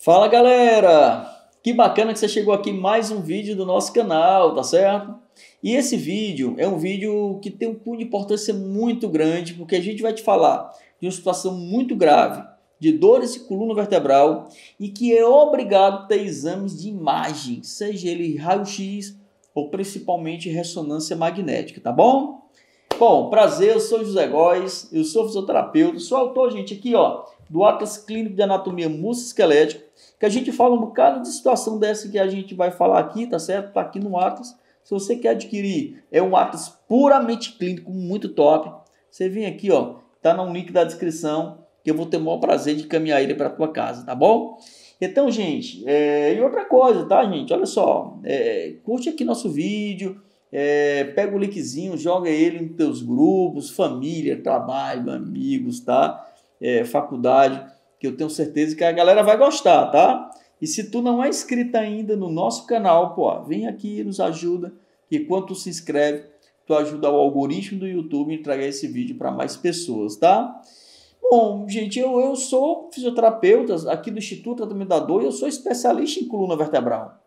Fala galera! Que bacana que você chegou aqui mais um vídeo do nosso canal, tá certo? E esse vídeo é um vídeo que tem um cunho de importância muito grande, porque a gente vai te falar de uma situação muito grave, de dores de coluna vertebral, e que é obrigado a ter exames de imagem, seja ele raio-x ou principalmente ressonância magnética, tá bom? Bom, prazer, eu sou José Góes, eu sou fisioterapeuta, sou autor, gente, aqui ó, do Atlas Clínico de Anatomia Musculoesquelética, que a gente fala um bocado de situação dessa que a gente vai falar aqui, tá certo? Tá aqui no Atlas. Se você quer adquirir, é um Atlas puramente clínico, muito top. Você vem aqui, ó, tá no link da descrição, que eu vou ter o maior prazer de caminhar ele para tua casa, tá bom? Então, gente, é... e outra coisa, tá, gente? Olha só, é... curte aqui nosso vídeo, é, pega o linkzinho, joga ele em teus grupos, família, trabalho, amigos, tá? é, faculdade, que eu tenho certeza que a galera vai gostar, tá? E se tu não é inscrito ainda no nosso canal, pô, vem aqui nos ajuda, que quando tu se inscreve, tu ajuda o algoritmo do YouTube a entregar esse vídeo para mais pessoas, tá? Bom, gente, eu, eu sou fisioterapeuta aqui do Instituto Tratamento da Dor e eu sou especialista em coluna vertebral.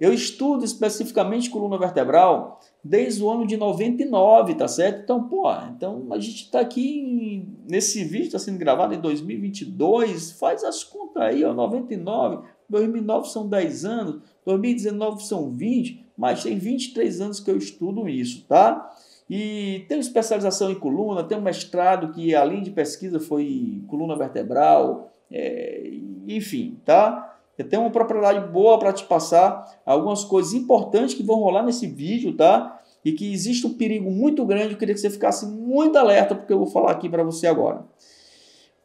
Eu estudo especificamente coluna vertebral desde o ano de 99, tá certo? Então, pô, então a gente tá aqui em, nesse vídeo está sendo gravado em 2022, faz as contas aí, ó, 99, 2009 são 10 anos, 2019 são 20, mas tem 23 anos que eu estudo isso, tá? E tenho especialização em coluna, tenho mestrado que além de pesquisa foi coluna vertebral, é, enfim, tá? Eu tenho uma propriedade boa para te passar, algumas coisas importantes que vão rolar nesse vídeo, tá? E que existe um perigo muito grande, eu queria que você ficasse muito alerta, porque eu vou falar aqui para você agora.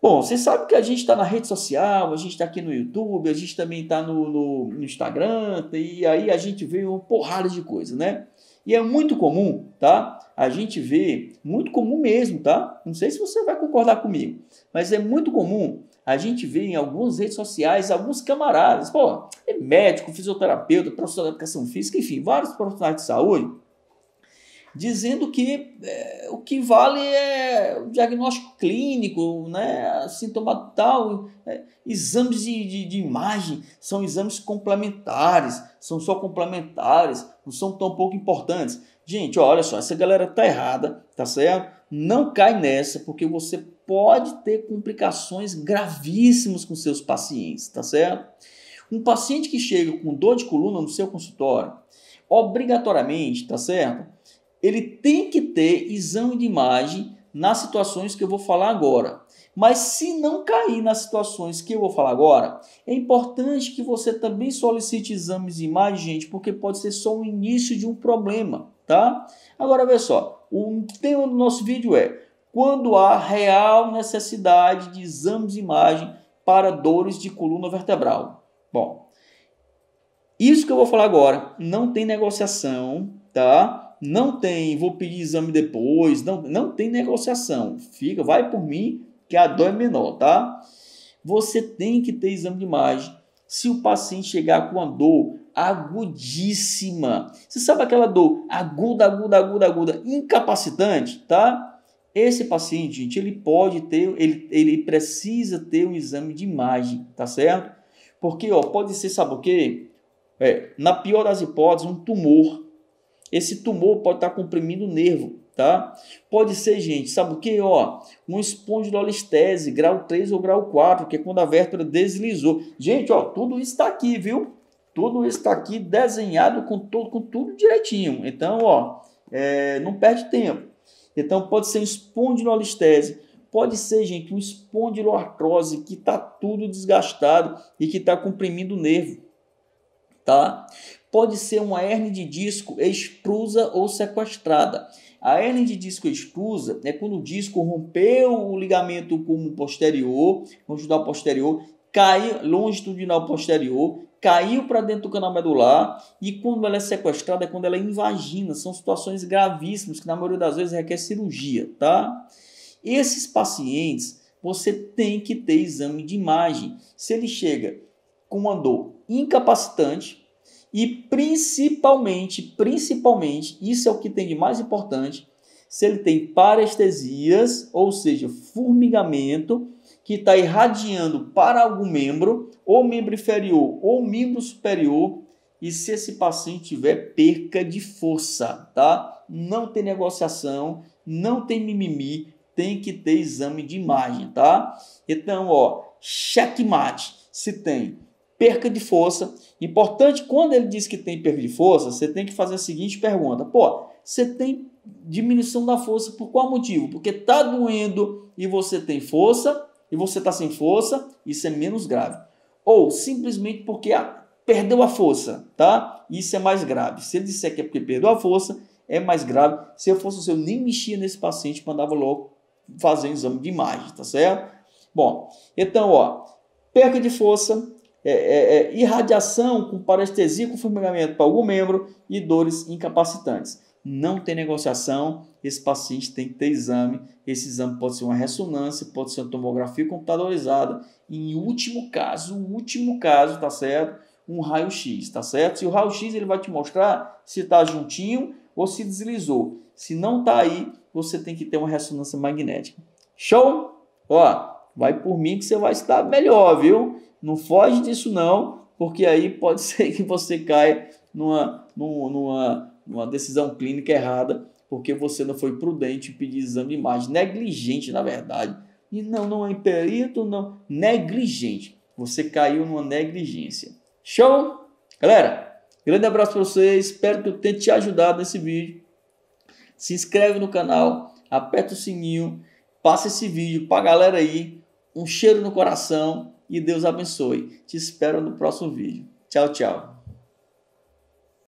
Bom, você sabe que a gente está na rede social, a gente está aqui no YouTube, a gente também está no, no, no, Instagram, e aí a gente vê uma porrada de coisa, né? E é muito comum, tá? A gente vê, muito comum mesmo, tá? Não sei se você vai concordar comigo, mas é muito comum a gente vê em algumas redes sociais alguns camaradas, pô, é médico, fisioterapeuta, profissional de educação física, enfim, vários profissionais de saúde, dizendo que é, o que vale é o diagnóstico clínico, né, sintoma tal, é, exames de, de, de, imagem são exames complementares, são só complementares, não são tão pouco importantes. Gente, olha só, essa galera tá errada, tá certo? não cai nessa, porque você pode ter complicações gravíssimas com seus pacientes, tá certo? Um paciente que chega com dor de coluna no seu consultório, obrigatoriamente, tá certo? Ele tem que ter exame de imagem nas situações que eu vou falar agora. Mas se não cair nas situações que eu vou falar agora, é importante que você também solicite exames de imagem, gente, porque pode ser só o início de um problema tá? Agora vê só, o tema do nosso vídeo é quando há real necessidade de exames de imagem para dores de coluna vertebral. Bom, isso que eu vou falar agora não tem negociação, tá? Não tem, vou pedir exame depois, não, não tem negociação. Fica, vai por mim que a dor é menor, tá? Você tem que ter exame de imagem. Se o paciente chegar com a dor agudíssima. Você sabe aquela dor aguda, aguda, aguda, aguda, incapacitante, tá? Esse paciente, gente, ele pode ter, ele, ele precisa ter um exame de imagem, tá certo? Porque, ó, pode ser, sabe o quê? É, na pior das hipóteses, um tumor. Esse tumor pode estar comprimindo o nervo, tá? Pode ser, gente, sabe o que? Ó, um espondilolistese, grau 3 ou grau 4, que é quando a vértebra deslizou. Gente, ó, tudo isso está aqui, viu? Tudo está aqui desenhado com tudo, com tudo direitinho. Então, ó, é, não perde tempo. Então, pode ser espondilolistese, pode ser, gente, um espondiloartrose que está tudo desgastado e que está comprimindo o nervo, tá? Pode ser uma hernia de disco extrusa ou sequestrada. A hernia de disco extrusa é quando o disco rompeu o ligamento comum posterior, longitudinal posterior, cai longitudinal posterior caiu para dentro do canal medular e quando ela é sequestrada é quando ela é invagina. São situações gravíssimas que na maioria das vezes requer cirurgia, tá? Esses pacientes, você tem que ter exame de imagem. Se ele chega com uma dor incapacitante e principalmente, principalmente, isso é o que tem de mais importante, se ele tem parestesias, ou seja, formigamento, que está irradiando para algum membro, ou membro inferior ou membro superior, e se esse paciente tiver perca de força, tá? Não tem negociação, não tem mimimi, tem que ter exame de imagem, tá? Então, ó, checkmate, se tem perca de força. Importante, quando ele diz que tem perda de força, você tem que fazer a seguinte pergunta: pô, você tem diminuição da força por qual motivo? Porque tá doendo e você tem força e você está sem força, isso é menos grave. Ou simplesmente porque ah, perdeu a força, tá? Isso é mais grave. Se ele disser que é porque perdeu a força, é mais grave. Se eu fosse o seu, nem mexia nesse paciente, mandava logo fazer um exame de imagem, tá certo? Bom, então, ó, perca de força, é, é, é, irradiação com parestesia com formigamento para algum membro e dores incapacitantes não tem negociação, esse paciente tem que ter exame. Esse exame pode ser uma ressonância, pode ser uma tomografia computadorizada. E, em último caso, último caso, tá certo? Um raio-x, tá certo? se o raio-x ele vai te mostrar se está juntinho ou se deslizou. Se não está aí, você tem que ter uma ressonância magnética. Show? Ó, vai por mim que você vai estar melhor, viu? Não foge disso não, porque aí pode ser que você caia numa, numa, numa uma decisão clínica errada, porque você não foi prudente em pedir exame de imagem. Negligente, na verdade. E não, não é imperito, não. Negligente. Você caiu numa negligência. Show? Galera, grande abraço para vocês. Espero que eu tenha te ajudado nesse vídeo. Se inscreve no canal, aperta o sininho, passa esse vídeo para a galera aí. Um cheiro no coração e Deus abençoe. Te espero no próximo vídeo. Tchau, tchau.